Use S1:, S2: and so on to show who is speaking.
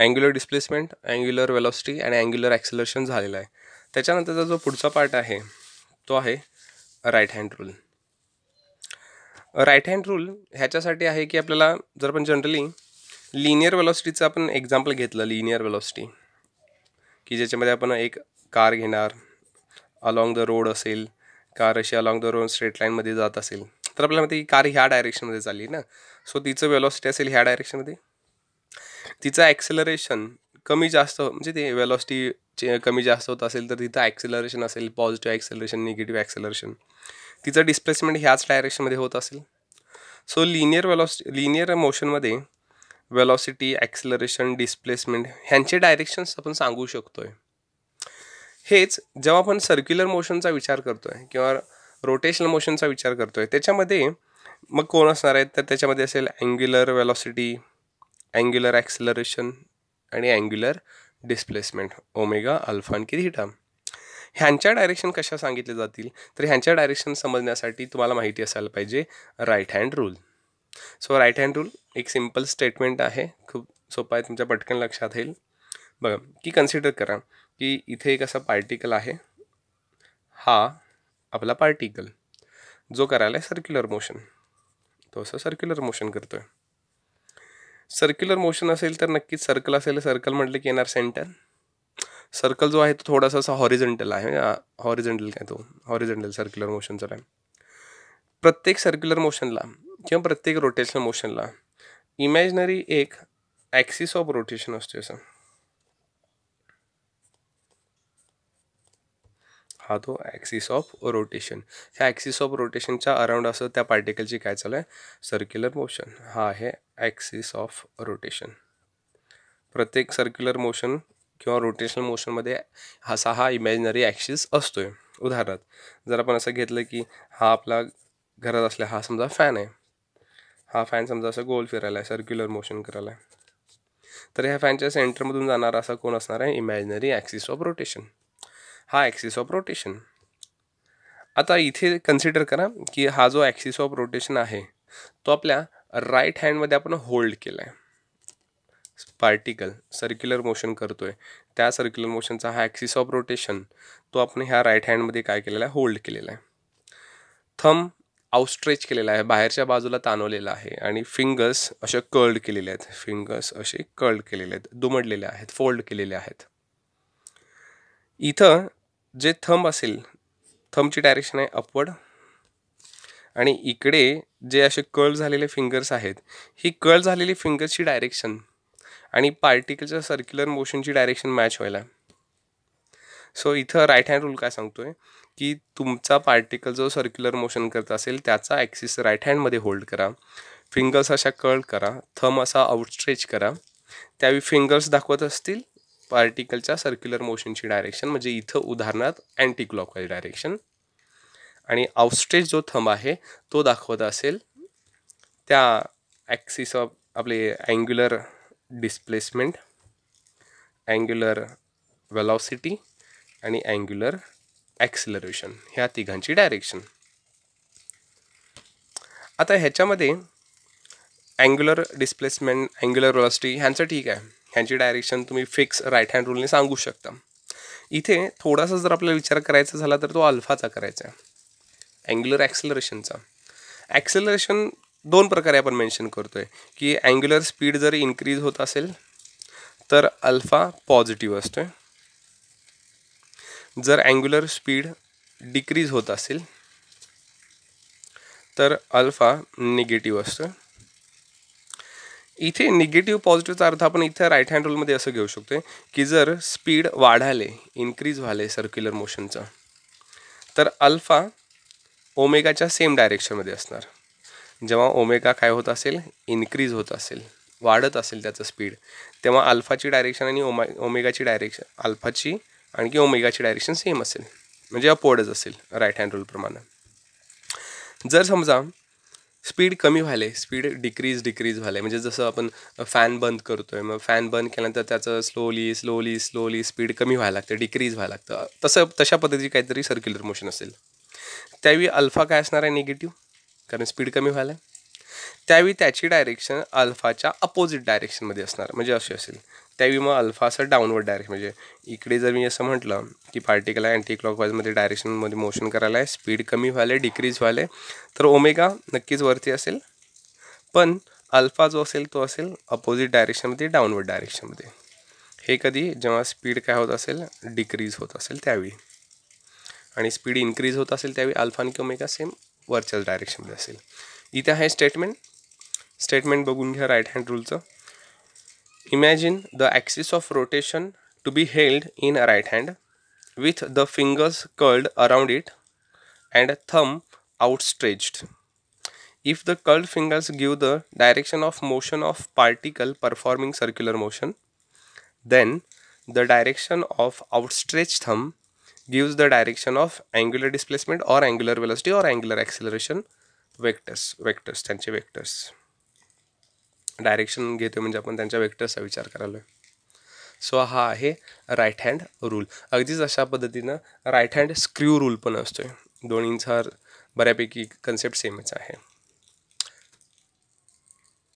S1: Angular displacement angular velocity आणि angular acceleration झालेलं आहे त्याच्यानंतरचा जो पुढचा पार्ट आहे तो आहे right hand rule right hand rule ह्याच्यासाठी आहे की आपल्याला जर आपण जनरली लिनियर वेलॉसिटीचं आपण एक्झाम्पल घेतलं लिनियर वेलॉसिटी की ज्याच्यामध्ये आपण एक कार घेणार अलॉंग द रोड असेल कार अशी अलॉंग द रोड स्ट्रेट लाईनमध्ये जात असेल तर आपल्याला माहिती कार ह्या डायरेक्शनमध्ये चालली ना सो तिचं वेलॉसिटी असेल ह्या डायरेक्शनमध्ये तिचं ॲक्सेलरेशन कमी जास्त हो- म्हणजे ते वेलॉसिटी कमी जास्त होत असेल तर तिथं ॲक्सेलरेशन असेल पॉझिटिव्ह ॲक्सेलरेशन निगेटिव्ह ॲक्सेलरेशन तिचं डिस्प्लेसमेंट ह्याच डायरेक्शनमध्ये होत असेल सो लिनियर वेलॉसिटी लिनियर मोशनमध्ये वेलॉसिटी ॲक्सेलरेशन डिस्प्लेसमेंट ह्यांचे डायरेक्शन्स आपण सांगू शकतो आहे हेच जेव्हा आपण सर्क्युलर मोशनचा विचार करतो आहे किंवा रोटेशनल मोशनचा विचार करतो आहे त्याच्यामध्ये मग कोण असणार आहेत तर त्याच्यामध्ये असेल अँग्युलर वेलॉसिटी अँग्युलर ॲक्सलरेशन आणि अँग्युलर डिस्प्लेसमेंट ओमेगा अल्फा आणि थिटा ह्यांच्या डायरेक्शन कशा सांगितले जातील तर ह्यांच्या डायरेक्शन समजण्यासाठी तुम्हाला माहिती असायला पाहिजे right hand rule so right hand rule एक सिम्पल स्टेटमेंट आहे खूप सोपं आहे तुमच्या पटकन लक्षात येईल बघा की कन्सिडर करा की इथे एक असा पार्टिकल आहे हा आपला पार्टिकल जो करायला आहे सर्क्युलर मोशन तो असं सर्क्युलर मोशन करतो आहे सर्क्युलर मोशन असेल तर नक्कीच सर्कल असेल सर्कल म्हटलं की येणार सेंटर सर्कल जो आहे तो थोडासा असा हॉरिझेंटल आहे हॉरिझेंटल काय तो हॉरिझेंटल सर्क्युलर मोशनचा आहे प्रत्येक सर्क्युलर मोशनला किंवा प्रत्येक रोटेशनल मोशनला इमॅजिनरी एक ॲक्सिस ऑफ रोटेशन असते असं हा तो ॲक्सिस ऑफ रोटेशन ह्या ॲक्सिस ऑफ रोटेशनच्या अराउंड असं त्या पार्टिकलची काय चालू आहे सर्क्युलर मोशन हा आहे ॲक्सिस ऑफ रोटेशन प्रत्येक सर्क्युलर मोशन किंवा रोटेशनल मोशनमध्ये असा हा इमॅजिनरी ॲक्सिस असतो आहे उदाहरणार्थ जर आपण असं घेतलं की हा आपला घरात असला हा समजा फॅन आहे हा फॅन समजा असं गोल फिरायला आहे सर्क्युलर मोशन करायला आहे तर ह्या फॅनच्या सेंटरमधून जाणारा असा कोण असणार आहे इमॅजिनरी ॲक्सिस ऑफ रोटेशन हा ॲक्सिस ऑफ रोटेशन आता इथे कन्सिडर करा की हा जो ॲक्सिस ऑफ रोटेशन आहे तो आपल्या राईट हँडमध्ये आपण होल्ड केला आहे पार्टिकल सर्क्युलर मोशन करतो आहे त्या सर्क्युलर मोशनचा हा ॲक्सिस ऑफ रोटेशन तो आपण ह्या राईट हँडमध्ये काय केलेला आहे होल्ड केलेला आहे थंब आउटस्ट्रेच केलेला आहे बाहेरच्या बाजूला ताणवलेला आहे आणि फिंगर्स असे कर्ल्ड केलेले आहेत फिंगर्स असे कर्ल्ड केलेले आहेत दुमडलेले आहेत फोल्ड केलेले आहेत इथं जे थंब असेल थंबची डायरेक्शन आहे अपवर्ड आणि इकडे जे असे कर्ल झालेले फिंगर्स आहेत ही कर्ल झालेली फिंगर्सची डायरेक्शन आणि पार्टिकलच्या सर्क्युलर मोशनची डायरेक्शन मॅच व्हायला सो इथं राईट हँड रूल काय सांगतो आहे की तुमचा पार्टिकल जो सर्क्युलर मोशन करत असेल त्याचा ॲक्सिस राईट हँडमध्ये होल्ड करा फिंगर्स अशा कर्ल करा थम असा आउटस्ट्रेच करा त्यावेळी फिंगर्स दाखवत असतील पार्टिकलच्या सर्क्युलर मोशनची डायरेक्शन म्हणजे इथं उदाहरणार्थ अँटी क्लॉकवाईज डायरेक्शन आणि आउटस्टेज जो थंब आहे तो दाखवत असेल त्या ॲक्सिस ऑफ आपले अँग्युलर डिस्प्लेसमेंट अँग्युलर वेलॉसिटी आणि अँग्युलर ॲक्सिलरेशन ह्या तिघांची डायरेक्शन आता ह्याच्यामध्ये अँग्युलर डिस्प्लेसमेंट अँग्युलर वेलॉसिटी ह्यांचं ठीक आहे ह्यांची डायरेक्शन तुम्ही फिक्स राईट हँड रूलने सांगू शकता इथे थोडासा जर आपल्याला विचार करायचा झाला तर तो अल्फाचा करायचा आहे अँग्युलर ॲक्सेलरेशनचा ॲक्सेलरेशन दोन प्रकारे आपण मेन्शन करतो आहे की अँग्युलर स्पीड जर इन्क्रीज होत असेल तर अल्फा पॉझिटिव्ह असतो आहे जर अँग्युलर स्पीड डिक्रीज होत असेल तर अल्फा निगेटिव्ह असतो इथे निगेटिव्ह पॉझिटिव्हचा अर्थ आपण इथे राईट हँड रोलमध्ये असं घेऊ शकतो की जर स्पीड वाढाले इन्क्रीज व्हाले सर्क्युलर मोशनचं तर अल्फा ओमेगाच्या सेम डायरेक्शनमध्ये असणार जेव्हा ओमेगा काय होत असेल इन्क्रीज होत असेल वाढत असेल त्याचं स्पीड तेव्हा अल्फाची डायरेक्शन आणि ओमा ओमेगाची डायरेक्शन अल्फाची आणखी ओमेगाची डायरेक्शन सेम असेल म्हणजे अपवर्डच असेल राईट हँड रोलप्रमाणे जर समजा स्पीड कमी व्हायले स्पीड डिक्रीज डिक्रीज व्हायला म्हणजे जसं आपण फॅन बंद करतो आहे मग फॅन बंद केल्यानंतर त्याचं स्लोली स्लोली स्लोली स्पीड कमी व्हायला लागते डिक्रीज व्हायला लागतं तसं तशा पद्धतीची काहीतरी सर्क्युलर मोशन असेल त्यावेळी अल्फा काय असणार आहे निगेटिव्ह कारण स्पीड कमी व्हायला आहे त्यावेळी त्याची डायरेक्शन अल्फाच्या अपोजिट डायरेक्शनमध्ये असणार म्हणजे अशी असेल त्यावेळी मग अल्फा असं डाऊनवर्ड डायरेक्शन म्हणजे इकडे जर मी असं म्हटलं की पार्टिकल आहे अँटी क्लॉकवाईजमध्ये डायरेक्शनमध्ये मोशन करायला आहे स्पीड कमी व्हायला आहे डिक्रीज व्हायला आहे तर ओमेगा नक्कीच वरती असेल पण अल्फा जो असेल तो असेल अपोजिट डायरेक्शनमध्ये डाऊनवर्ड डायरेक्शनमध्ये हे कधी जेव्हा स्पीड काय होत असेल डिक्रीज होत असेल त्यावेळी आणि स्पीड इन्क्रीज होत असेल त्यावेळी अल्फा आणि ओमेगा सेम वरच्याच डायरेक्शनमध्ये असेल इथे आहे स्टेटमेंट स्टेटमेंट बघून घ्या राईट हँड रूलचं Imagine the axis of rotation to be held in right hand with the fingers curled around it and thumb outstretched. If the curled fingers give the direction of motion of particle performing circular motion, then the direction of outstretched thumb gives the direction of angular displacement or angular velocity or angular acceleration vectors vectors tensor vectors direction घेतो म्हणजे आपण त्यांच्या वेक्टर्सचा विचार करायला so हा आहे right hand rule अगदीच अशा पद्धतीनं राईट हँड स्क्रू रूल पण असतोय दोन्हींचा बऱ्यापैकी कन्सेप्ट सेमच आहे